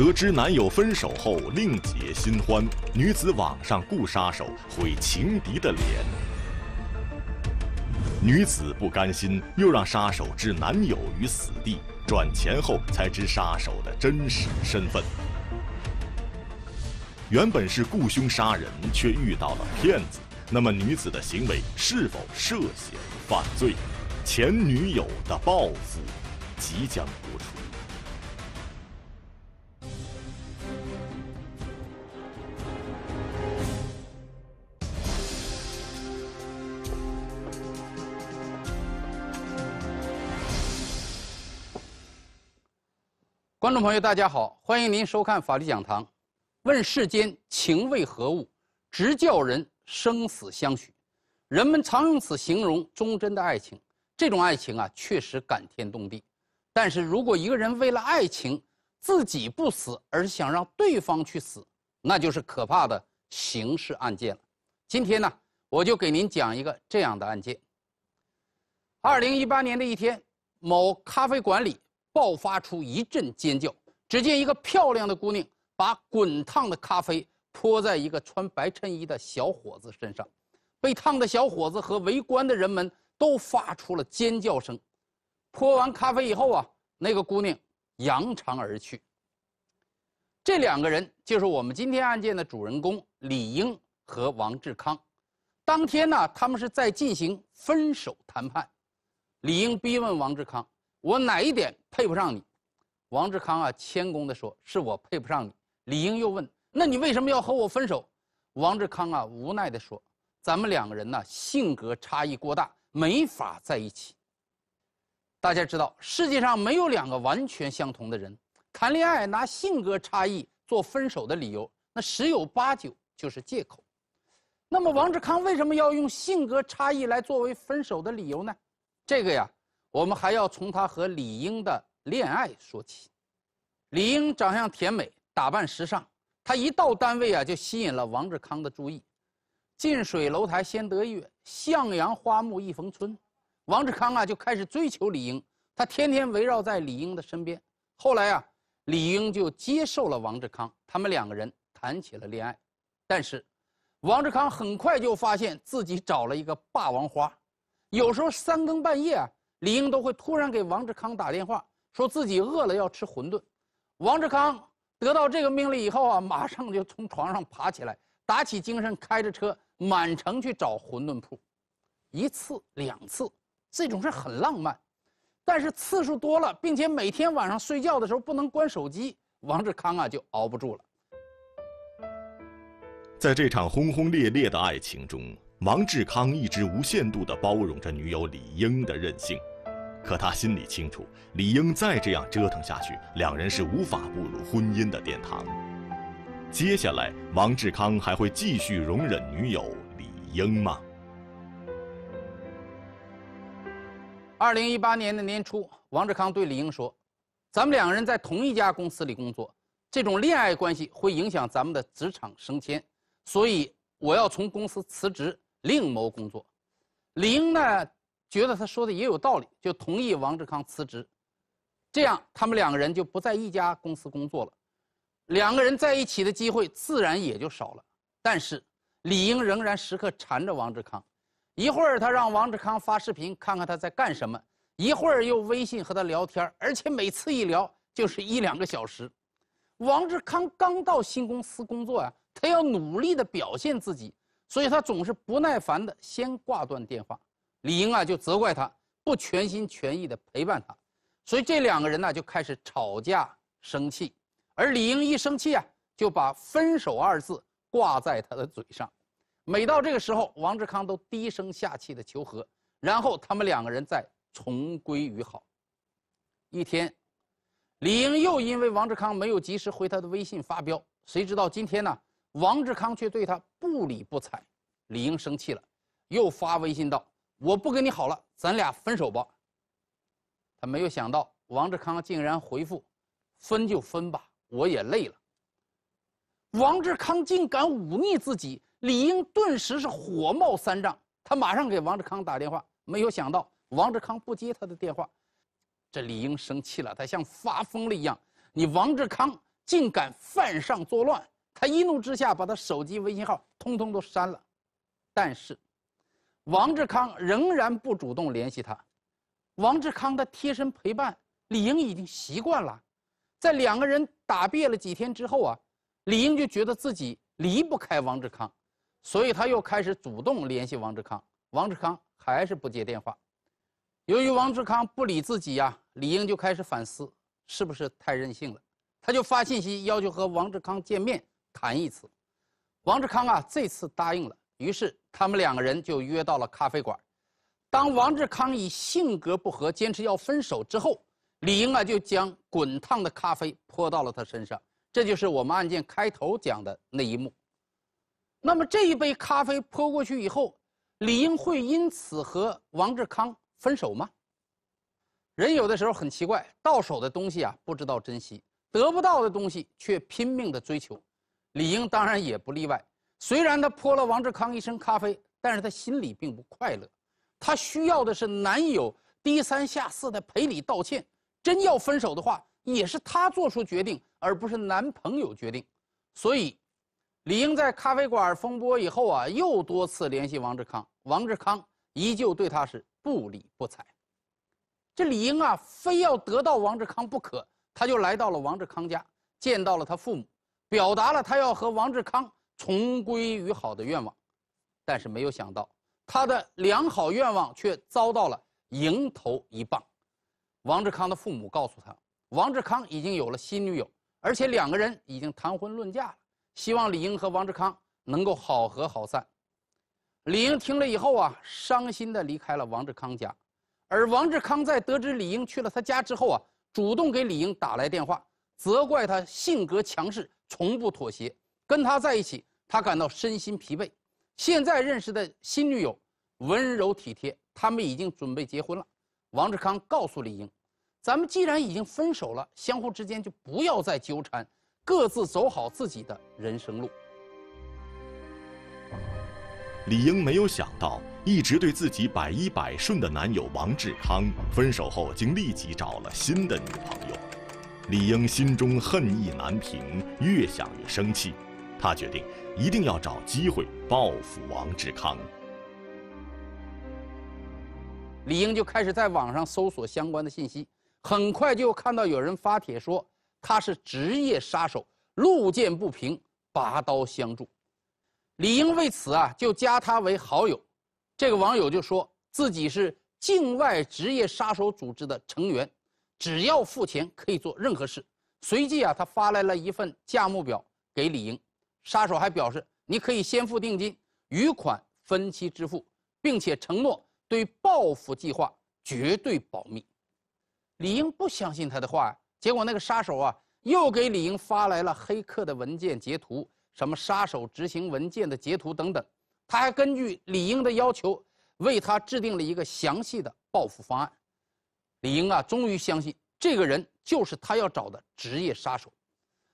得知男友分手后另结新欢，女子网上雇杀手毁情敌的脸。女子不甘心，又让杀手置男友于死地。转钱后才知杀手的真实身份，原本是雇凶杀人，却遇到了骗子。那么女子的行为是否涉嫌犯罪？前女友的报复即将播出。观众朋友，大家好，欢迎您收看《法律讲堂》。问世间情为何物，直教人生死相许。人们常用此形容忠贞的爱情，这种爱情啊，确实感天动地。但是如果一个人为了爱情，自己不死，而是想让对方去死，那就是可怕的刑事案件了。今天呢，我就给您讲一个这样的案件。二零一八年的一天，某咖啡馆里。爆发出一阵尖叫！只见一个漂亮的姑娘把滚烫的咖啡泼在一个穿白衬衣的小伙子身上，被烫的小伙子和围观的人们都发出了尖叫声。泼完咖啡以后啊，那个姑娘扬长而去。这两个人就是我们今天案件的主人公李英和王志康。当天呢，他们是在进行分手谈判，李英逼问王志康。我哪一点配不上你？王志康啊，谦恭地说：“是我配不上你。”李英又问：“那你为什么要和我分手？”王志康啊，无奈地说：“咱们两个人呢，性格差异过大，没法在一起。”大家知道，世界上没有两个完全相同的人，谈恋爱拿性格差异做分手的理由，那十有八九就是借口。那么，王志康为什么要用性格差异来作为分手的理由呢？这个呀。我们还要从他和李英的恋爱说起。李英长相甜美，打扮时尚，她一到单位啊，就吸引了王志康的注意。近水楼台先得月，向阳花木易逢春。王志康啊，就开始追求李英，他天天围绕在李英的身边。后来啊，李英就接受了王志康，他们两个人谈起了恋爱。但是，王志康很快就发现自己找了一个霸王花，有时候三更半夜啊。李英都会突然给王志康打电话，说自己饿了要吃馄饨。王志康得到这个命令以后啊，马上就从床上爬起来，打起精神，开着车满城去找馄饨铺。一次两次，这种事很浪漫，但是次数多了，并且每天晚上睡觉的时候不能关手机，王志康啊就熬不住了。在这场轰轰烈烈的爱情中。王志康一直无限度的包容着女友李英的任性，可他心里清楚，李英再这样折腾下去，两人是无法步入婚姻的殿堂。接下来，王志康还会继续容忍女友李英吗？二零一八年的年初，王志康对李英说：“咱们两个人在同一家公司里工作，这种恋爱关系会影响咱们的职场升迁，所以我要从公司辞职。”另谋工作，李英呢觉得他说的也有道理，就同意王志康辞职。这样他们两个人就不在一家公司工作了，两个人在一起的机会自然也就少了。但是李英仍然时刻缠着王志康，一会儿他让王志康发视频看看他在干什么，一会儿又微信和他聊天，而且每次一聊就是一两个小时。王志康刚到新公司工作啊，他要努力的表现自己。所以他总是不耐烦地先挂断电话，李英啊就责怪他不全心全意地陪伴他，所以这两个人呢就开始吵架生气，而李英一生气啊就把“分手”二字挂在他的嘴上，每到这个时候，王志康都低声下气地求和，然后他们两个人再重归于好。一天，李英又因为王志康没有及时回他的微信发飙，谁知道今天呢？王志康却对他不理不睬，李英生气了，又发微信道：“我不跟你好了，咱俩分手吧。”他没有想到王志康竟然回复：“分就分吧，我也累了。”王志康竟敢忤逆自己，李英顿时是火冒三丈，他马上给王志康打电话，没有想到王志康不接他的电话，这李英生气了，他像发疯了一样：“你王志康竟敢犯上作乱！”他一怒之下，把他手机微信号通通都删了，但是，王志康仍然不主动联系他。王志康的贴身陪伴，李英已经习惯了，在两个人打别了几天之后啊，李英就觉得自己离不开王志康，所以他又开始主动联系王志康。王志康还是不接电话，由于王志康不理自己呀，李英就开始反思，是不是太任性了？他就发信息要求和王志康见面。谈一次，王志康啊，这次答应了。于是他们两个人就约到了咖啡馆。当王志康以性格不合坚持要分手之后，李英啊就将滚烫的咖啡泼到了他身上。这就是我们案件开头讲的那一幕。那么这一杯咖啡泼过去以后，李英会因此和王志康分手吗？人有的时候很奇怪，到手的东西啊不知道珍惜，得不到的东西却拼命的追求。李英当然也不例外。虽然她泼了王志康一身咖啡，但是她心里并不快乐。她需要的是男友低三下四的赔礼道歉。真要分手的话，也是她做出决定，而不是男朋友决定。所以，李英在咖啡馆风波以后啊，又多次联系王志康，王志康依旧对她是不理不睬。这李英啊，非要得到王志康不可，她就来到了王志康家，见到了他父母。表达了他要和王志康重归于好的愿望，但是没有想到，他的良好愿望却遭到了迎头一棒。王志康的父母告诉他，王志康已经有了新女友，而且两个人已经谈婚论嫁了，希望李英和王志康能够好合好散。李英听了以后啊，伤心的离开了王志康家，而王志康在得知李英去了他家之后啊，主动给李英打来电话。责怪他性格强势，从不妥协，跟他在一起他感到身心疲惫。现在认识的新女友温柔体贴，他们已经准备结婚了。王志康告诉李英：“咱们既然已经分手了，相互之间就不要再纠缠，各自走好自己的人生路。”李英没有想到，一直对自己百依百顺的男友王志康分手后，竟立即找了新的女朋友。李英心中恨意难平，越想越生气，他决定一定要找机会报复王志康。李英就开始在网上搜索相关的信息，很快就看到有人发帖说他是职业杀手，路见不平拔刀相助。李英为此啊就加他为好友，这个网友就说自己是境外职业杀手组织的成员。只要付钱，可以做任何事。随即啊，他发来了一份价目表给李英。杀手还表示，你可以先付定金，余款分期支付，并且承诺对报复计划绝对保密。李英不相信他的话结果那个杀手啊，又给李英发来了黑客的文件截图，什么杀手执行文件的截图等等。他还根据李英的要求，为他制定了一个详细的报复方案。李英啊，终于相信这个人就是他要找的职业杀手。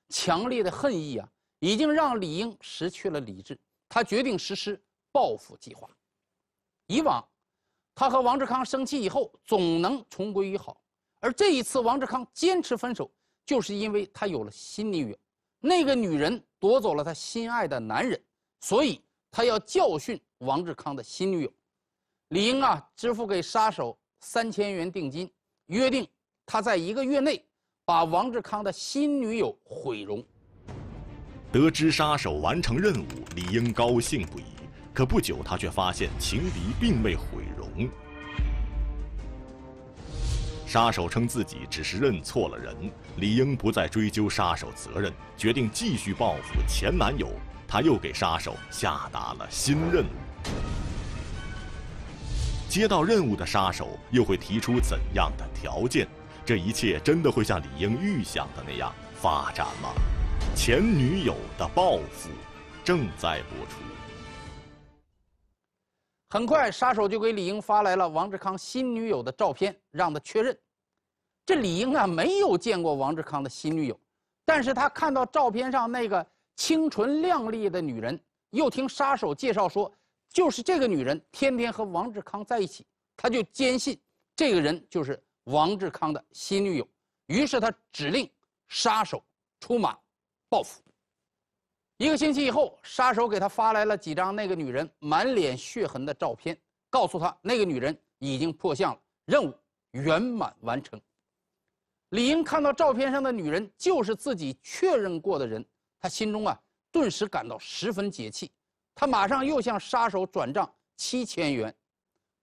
强烈的恨意啊，已经让李英失去了理智。他决定实施报复计划。以往，他和王志康生气以后总能重归于好，而这一次，王志康坚持分手，就是因为他有了新女友。那个女人夺走了他心爱的男人，所以他要教训王志康的新女友。李英啊，支付给杀手三千元定金。约定，他在一个月内把王志康的新女友毁容。得知杀手完成任务，李英高兴不已。可不久，他却发现情敌并未毁容。杀手称自己只是认错了人，李英不再追究杀手责任，决定继续报复前男友。他又给杀手下达了新任务。接到任务的杀手又会提出怎样的条件？这一切真的会像李英预想的那样发展吗？前女友的报复正在播出。很快，杀手就给李英发来了王志康新女友的照片，让他确认。这李英啊，没有见过王志康的新女友，但是他看到照片上那个清纯靓丽的女人，又听杀手介绍说。就是这个女人天天和王志康在一起，他就坚信这个人就是王志康的新女友，于是他指令杀手出马报复。一个星期以后，杀手给他发来了几张那个女人满脸血痕的照片，告诉他那个女人已经破相了，任务圆满完成。李英看到照片上的女人就是自己确认过的人，他心中啊顿时感到十分解气。他马上又向杀手转账七千元，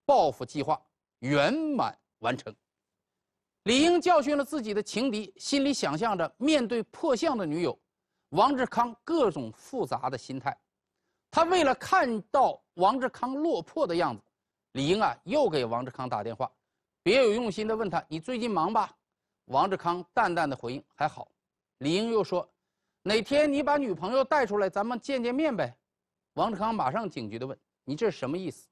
报复计划圆满完成，李英教训了自己的情敌，心里想象着面对破相的女友，王志康各种复杂的心态。他为了看到王志康落魄的样子，李英啊又给王志康打电话，别有用心的问他：“你最近忙吧？”王志康淡淡的回应：“还好。”李英又说：“哪天你把女朋友带出来，咱们见见面呗。”王志康马上警觉地问：“你这是什么意思？”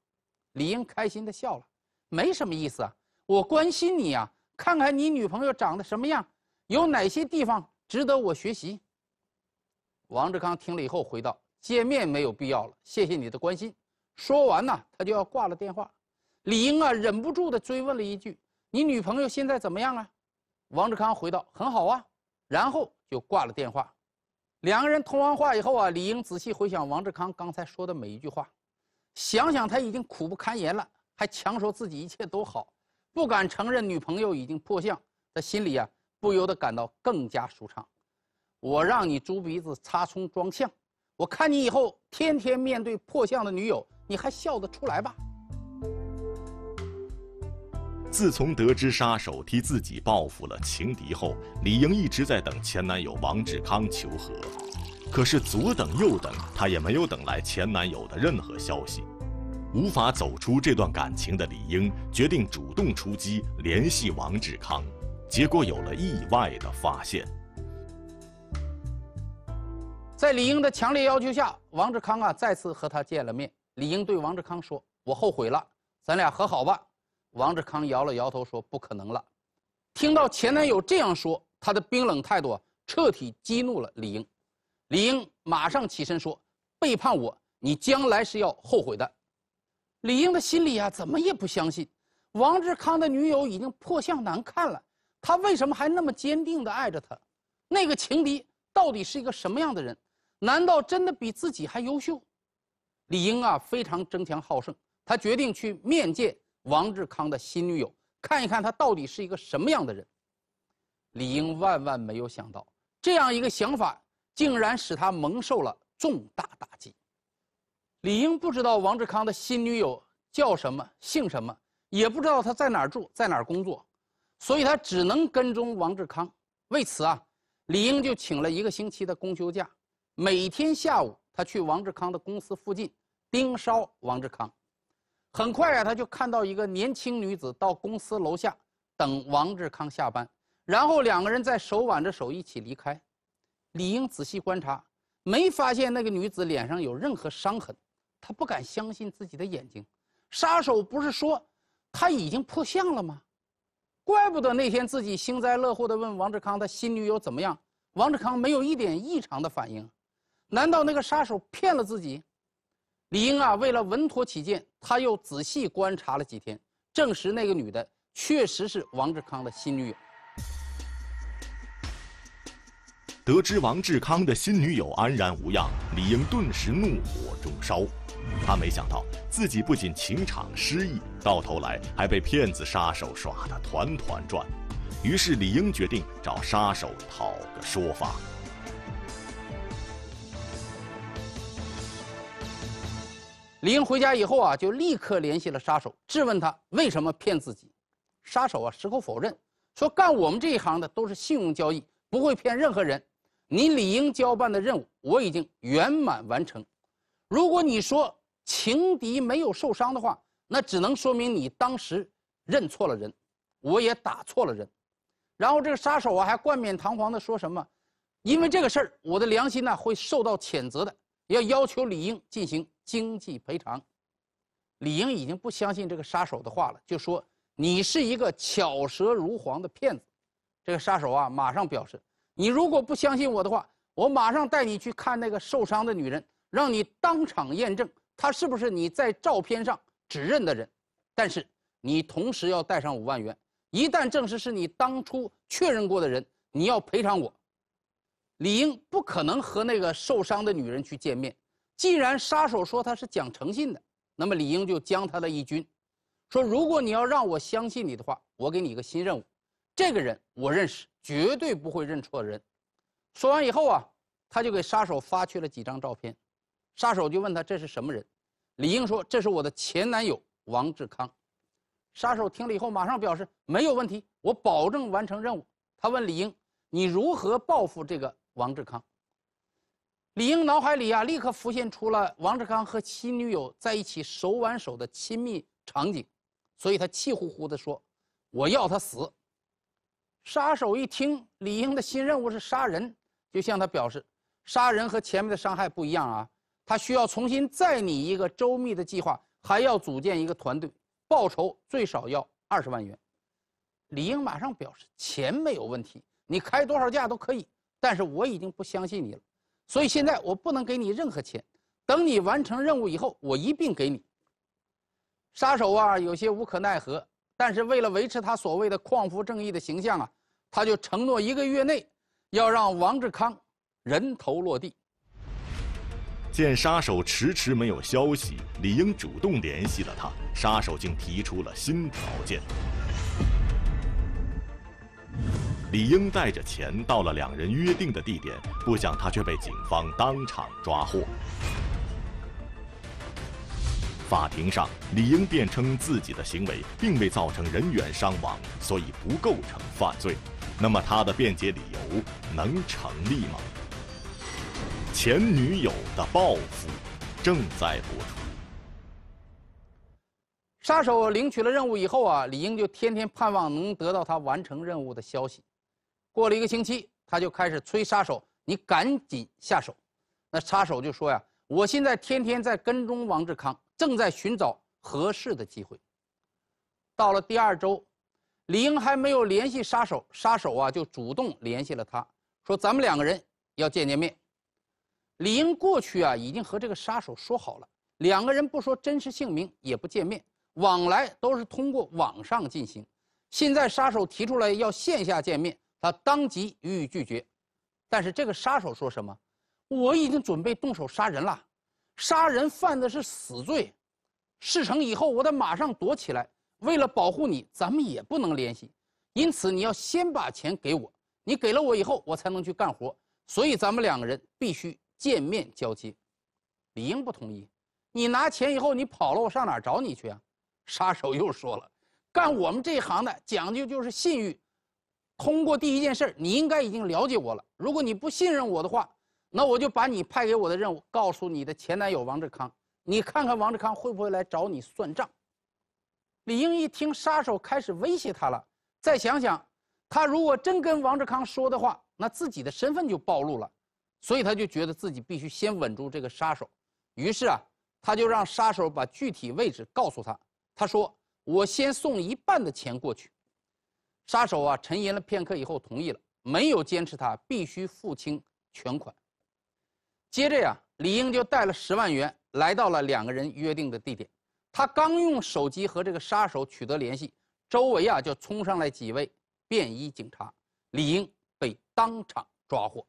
李英开心地笑了：“没什么意思啊，我关心你啊，看看你女朋友长得什么样，有哪些地方值得我学习。”王志康听了以后，回道：“见面没有必要了，谢谢你的关心。”说完呢，他就要挂了电话。李英啊，忍不住地追问了一句：“你女朋友现在怎么样啊？”王志康回道：“很好啊。”然后就挂了电话。两个人通完话以后啊，李英仔细回想王志康刚才说的每一句话，想想他已经苦不堪言了，还强说自己一切都好，不敢承认女朋友已经破相，他心里啊不由得感到更加舒畅。我让你猪鼻子插葱装象，我看你以后天天面对破相的女友，你还笑得出来吧？自从得知杀手替自己报复了情敌后，李英一直在等前男友王志康求和，可是左等右等，她也没有等来前男友的任何消息，无法走出这段感情的李英决定主动出击联系王志康，结果有了意外的发现。在李英的强烈要求下，王志康啊再次和他见了面。李英对王志康说：“我后悔了，咱俩和好吧。”王志康摇了摇头说：“不可能了。”听到前男友这样说，他的冰冷态度彻底激怒了李英。李英马上起身说：“背叛我，你将来是要后悔的。”李英的心里啊，怎么也不相信，王志康的女友已经破相难看了，他为什么还那么坚定地爱着他？那个情敌到底是一个什么样的人？难道真的比自己还优秀？李英啊，非常争强好胜，他决定去面见。王志康的新女友，看一看他到底是一个什么样的人。李英万万没有想到，这样一个想法竟然使他蒙受了重大打击。李英不知道王志康的新女友叫什么姓什么，也不知道他在哪儿住，在哪儿工作，所以他只能跟踪王志康。为此啊，李英就请了一个星期的公休假，每天下午他去王志康的公司附近盯梢王志康。很快啊，他就看到一个年轻女子到公司楼下等王志康下班，然后两个人在手挽着手一起离开。李英仔细观察，没发现那个女子脸上有任何伤痕，他不敢相信自己的眼睛。杀手不是说他已经破相了吗？怪不得那天自己幸灾乐祸地问王志康他新女友怎么样，王志康没有一点异常的反应。难道那个杀手骗了自己？李英啊，为了稳妥起见，他又仔细观察了几天，证实那个女的确实是王志康的新女友。得知王志康的新女友安然无恙，李英顿时怒火中烧，他没想到自己不仅情场失意，到头来还被骗子杀手耍得团团转，于是李英决定找杀手讨个说法。李英回家以后啊，就立刻联系了杀手，质问他为什么骗自己。杀手啊，矢口否认，说干我们这一行的都是信用交易，不会骗任何人。你理应交办的任务我已经圆满完成。如果你说情敌没有受伤的话，那只能说明你当时认错了人，我也打错了人。然后这个杀手啊，还冠冕堂皇的说什么，因为这个事儿，我的良心呢会受到谴责的。要要求李英进行经济赔偿，李英已经不相信这个杀手的话了，就说你是一个巧舌如簧的骗子。这个杀手啊，马上表示，你如果不相信我的话，我马上带你去看那个受伤的女人，让你当场验证她是不是你在照片上指认的人。但是你同时要带上五万元，一旦证实是你当初确认过的人，你要赔偿我。李英不可能和那个受伤的女人去见面。既然杀手说他是讲诚信的，那么李英就将他的一军，说：“如果你要让我相信你的话，我给你一个新任务。这个人我认识，绝对不会认错人。”说完以后啊，他就给杀手发去了几张照片。杀手就问他：“这是什么人？”李英说：“这是我的前男友王志康。”杀手听了以后，马上表示：“没有问题，我保证完成任务。”他问李英：“你如何报复这个？”王志康，李英脑海里啊，立刻浮现出了王志康和新女友在一起手挽手的亲密场景，所以他气呼呼地说：“我要他死。”杀手一听李英的新任务是杀人，就向他表示：“杀人和前面的伤害不一样啊，他需要重新再拟一个周密的计划，还要组建一个团队，报酬最少要二十万元。”李英马上表示：“钱没有问题，你开多少价都可以。”但是我已经不相信你了，所以现在我不能给你任何钱。等你完成任务以后，我一并给你。杀手啊，有些无可奈何，但是为了维持他所谓的匡扶正义的形象啊，他就承诺一个月内要让王志康人头落地。见杀手迟迟没有消息，李英主动联系了他，杀手竟提出了新条件。李英带着钱到了两人约定的地点，不想他却被警方当场抓获。法庭上，李英辩称自己的行为并未造成人员伤亡，所以不构成犯罪。那么他的辩解理由能成立吗？前女友的报复正在播出。杀手领取了任务以后啊，李英就天天盼望能得到他完成任务的消息。过了一个星期，他就开始催杀手，你赶紧下手。那杀手就说呀：“我现在天天在跟踪王志康，正在寻找合适的机会。”到了第二周，李英还没有联系杀手，杀手啊就主动联系了他，说：“咱们两个人要见见面。”李英过去啊已经和这个杀手说好了，两个人不说真实姓名，也不见面，往来都是通过网上进行。现在杀手提出来要线下见面。他当即予以拒绝，但是这个杀手说什么：“我已经准备动手杀人了，杀人犯的是死罪，事成以后我得马上躲起来。为了保护你，咱们也不能联系，因此你要先把钱给我。你给了我以后，我才能去干活。所以咱们两个人必须见面交接。”李英不同意：“你拿钱以后你跑了，我上哪找你去啊？”杀手又说了：“干我们这一行的讲究就是信誉。”通过第一件事儿，你应该已经了解我了。如果你不信任我的话，那我就把你派给我的任务告诉你的前男友王志康，你看看王志康会不会来找你算账。李英一听，杀手开始威胁他了，再想想，他如果真跟王志康说的话，那自己的身份就暴露了，所以他就觉得自己必须先稳住这个杀手。于是啊，他就让杀手把具体位置告诉他。他说：“我先送一半的钱过去。”杀手啊，沉吟了片刻以后，同意了，没有坚持，他必须付清全款。接着呀，李英就带了十万元来到了两个人约定的地点。他刚用手机和这个杀手取得联系，周围啊就冲上来几位便衣警察，李英被当场抓获。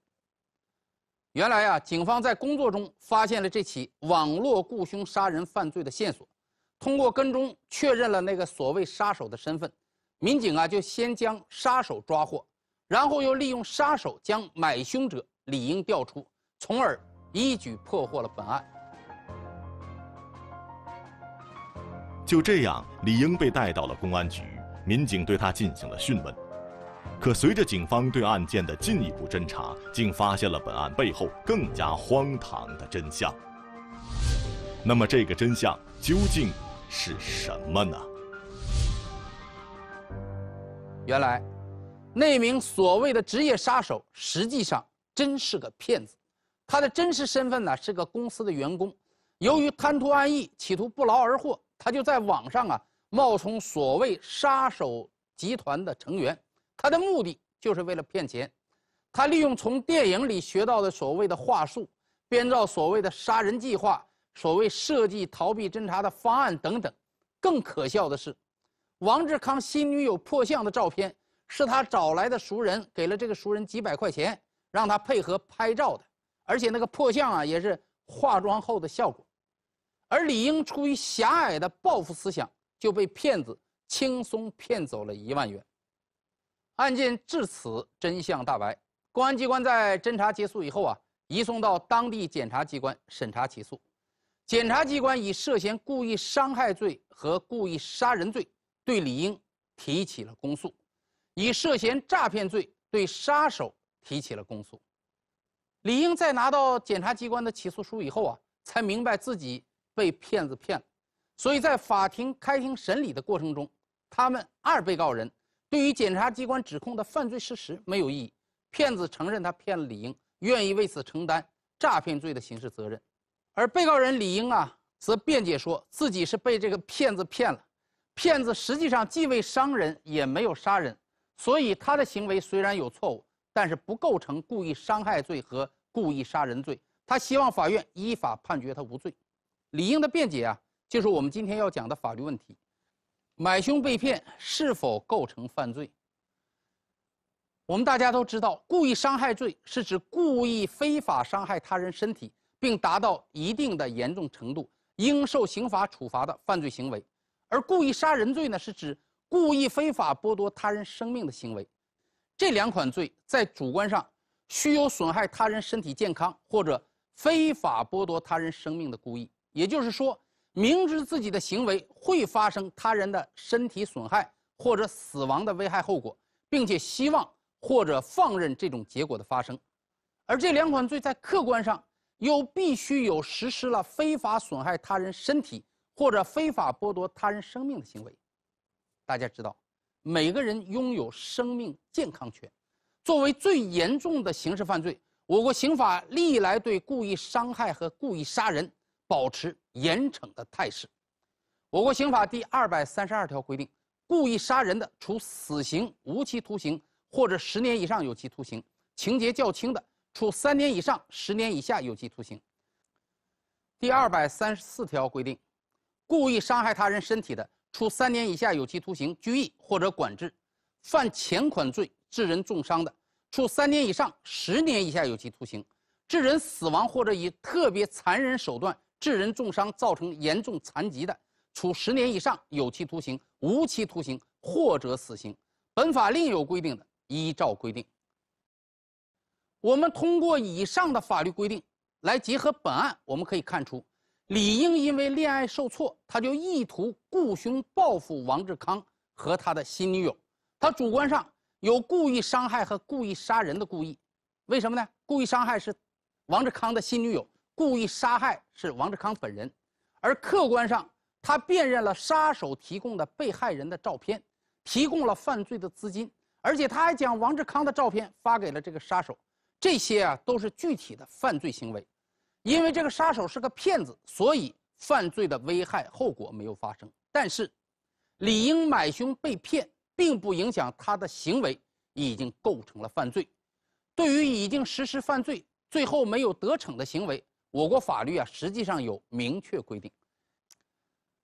原来啊，警方在工作中发现了这起网络雇凶杀人犯罪的线索，通过跟踪确认了那个所谓杀手的身份。民警啊，就先将杀手抓获，然后又利用杀手将买凶者李英调出，从而一举破获了本案。就这样，李英被带到了公安局，民警对他进行了讯问。可随着警方对案件的进一步侦查，竟发现了本案背后更加荒唐的真相。那么，这个真相究竟是什么呢？原来，那名所谓的职业杀手实际上真是个骗子。他的真实身份呢是个公司的员工，由于贪图安逸，企图不劳而获，他就在网上啊冒充所谓杀手集团的成员。他的目的就是为了骗钱。他利用从电影里学到的所谓的话术，编造所谓的杀人计划，所谓设计逃避侦查的方案等等。更可笑的是。王志康新女友破相的照片是他找来的熟人给了这个熟人几百块钱，让他配合拍照的，而且那个破相啊也是化妆后的效果，而李英出于狭隘的报复思想，就被骗子轻松骗走了一万元。案件至此真相大白，公安机关在侦查结束以后啊，移送到当地检察机关审查起诉，检察机关以涉嫌故意伤害罪和故意杀人罪。对李英提起了公诉，以涉嫌诈骗罪对杀手提起了公诉。李英在拿到检察机关的起诉书以后啊，才明白自己被骗子骗了。所以在法庭开庭审理的过程中，他们二被告人对于检察机关指控的犯罪事实没有异议。骗子承认他骗了李英，愿意为此承担诈骗罪的刑事责任。而被告人李英啊，则辩解说自己是被这个骗子骗了。骗子实际上既未伤人，也没有杀人，所以他的行为虽然有错误，但是不构成故意伤害罪和故意杀人罪。他希望法院依法判决他无罪，理应的辩解啊，就是我们今天要讲的法律问题：买凶被骗是否构成犯罪？我们大家都知道，故意伤害罪是指故意非法伤害他人身体，并达到一定的严重程度，应受刑法处罚的犯罪行为。而故意杀人罪呢，是指故意非法剥夺他人生命的行为。这两款罪在主观上需有损害他人身体健康或者非法剥夺他人生命的故意，也就是说，明知自己的行为会发生他人的身体损害或者死亡的危害后果，并且希望或者放任这种结果的发生。而这两款罪在客观上又必须有实施了非法损害他人身体。或者非法剥夺他人生命的行为，大家知道，每个人拥有生命健康权。作为最严重的刑事犯罪，我国刑法历来对故意伤害和故意杀人保持严惩的态势。我国刑法第二百三十二条规定，故意杀人的，处死刑、无期徒刑或者十年以上有期徒刑；情节较轻的，处三年以上十年以下有期徒刑。第二百三十四条规定。故意伤害他人身体的，处三年以下有期徒刑、拘役或者管制；犯前款罪致人重伤的，处三年以上十年以下有期徒刑；致人死亡或者以特别残忍手段致人重伤造成严重残疾的，处十年以上有期徒刑、无期徒刑或者死刑。本法另有规定的，依照规定。我们通过以上的法律规定来结合本案，我们可以看出。理应因为恋爱受挫，他就意图雇凶报复王志康和他的新女友。他主观上有故意伤害和故意杀人的故意，为什么呢？故意伤害是王志康的新女友，故意杀害是王志康本人。而客观上，他辨认了杀手提供的被害人的照片，提供了犯罪的资金，而且他还将王志康的照片发给了这个杀手。这些啊，都是具体的犯罪行为。因为这个杀手是个骗子，所以犯罪的危害后果没有发生。但是，理应买凶被骗，并不影响他的行为已经构成了犯罪。对于已经实施犯罪，最后没有得逞的行为，我国法律啊实际上有明确规定。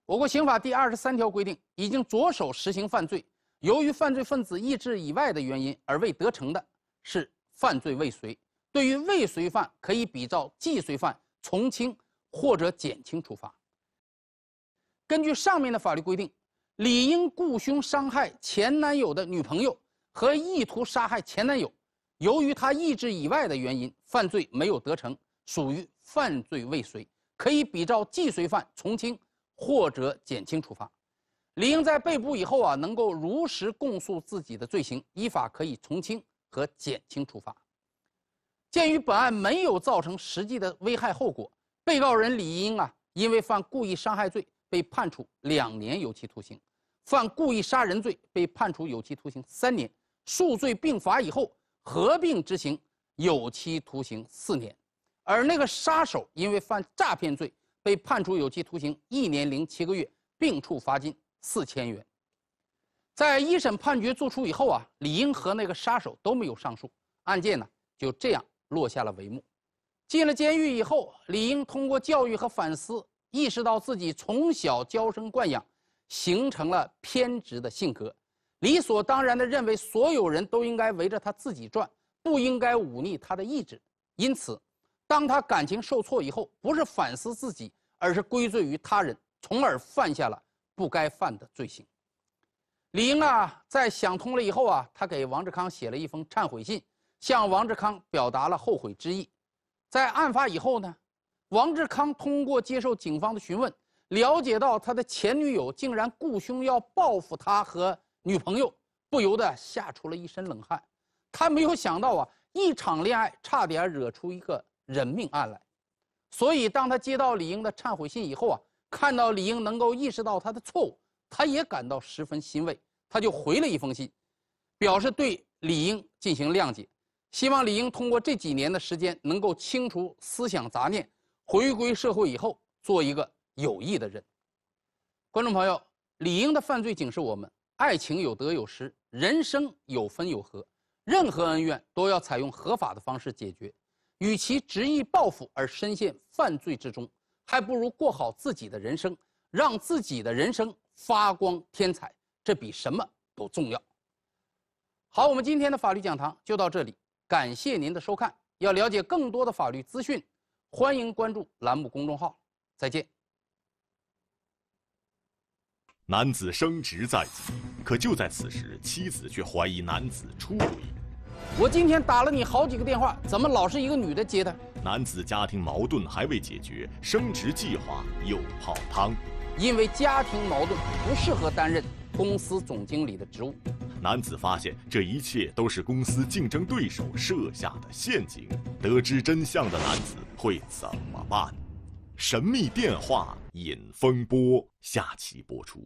我国刑法第二十三条规定，已经着手实行犯罪，由于犯罪分子意志以外的原因而未得逞的，是犯罪未遂。对于未遂犯，可以比照既遂犯从轻或者减轻处罚。根据上面的法律规定，理应雇凶伤害前男友的女朋友和意图杀害前男友，由于他意志以外的原因，犯罪没有得逞，属于犯罪未遂，可以比照既遂犯从轻或者减轻处罚。理应在被捕以后啊，能够如实供述自己的罪行，依法可以从轻和减轻处罚。鉴于本案没有造成实际的危害后果，被告人李英啊，因为犯故意伤害罪被判处两年有期徒刑，犯故意杀人罪被判处有期徒刑三年，数罪并罚以后合并执行有期徒刑四年，而那个杀手因为犯诈骗罪被判处有期徒刑一年零七个月，并处罚金四千元，在一审判决作出以后啊，李英和那个杀手都没有上诉，案件呢就这样。落下了帷幕。进了监狱以后，李英通过教育和反思，意识到自己从小娇生惯养，形成了偏执的性格，理所当然地认为所有人都应该围着他自己转，不应该忤逆他的意志。因此，当他感情受挫以后，不是反思自己，而是归罪于他人，从而犯下了不该犯的罪行。李英啊，在想通了以后啊，他给王志康写了一封忏悔信。向王志康表达了后悔之意。在案发以后呢，王志康通过接受警方的询问，了解到他的前女友竟然雇凶要报复他和女朋友，不由得吓出了一身冷汗。他没有想到啊，一场恋爱差点惹出一个人命案来。所以，当他接到李英的忏悔信以后啊，看到李英能够意识到他的错误，他也感到十分欣慰。他就回了一封信，表示对李英进行谅解。希望李英通过这几年的时间，能够清除思想杂念，回归社会以后，做一个有益的人。观众朋友，李英的犯罪警示我们：爱情有得有失，人生有分有合，任何恩怨都要采用合法的方式解决。与其执意报复而深陷犯罪之中，还不如过好自己的人生，让自己的人生发光添彩，这比什么都重要。好，我们今天的法律讲堂就到这里。感谢您的收看。要了解更多的法律资讯，欢迎关注栏目公众号。再见。男子升职在即，可就在此时，妻子却怀疑男子出轨。我今天打了你好几个电话，怎么老是一个女的接的？男子家庭矛盾还未解决，升职计划又泡汤。因为家庭矛盾，不适合担任。公司总经理的职务，男子发现这一切都是公司竞争对手设下的陷阱。得知真相的男子会怎么办？神秘电话引风波，下期播出。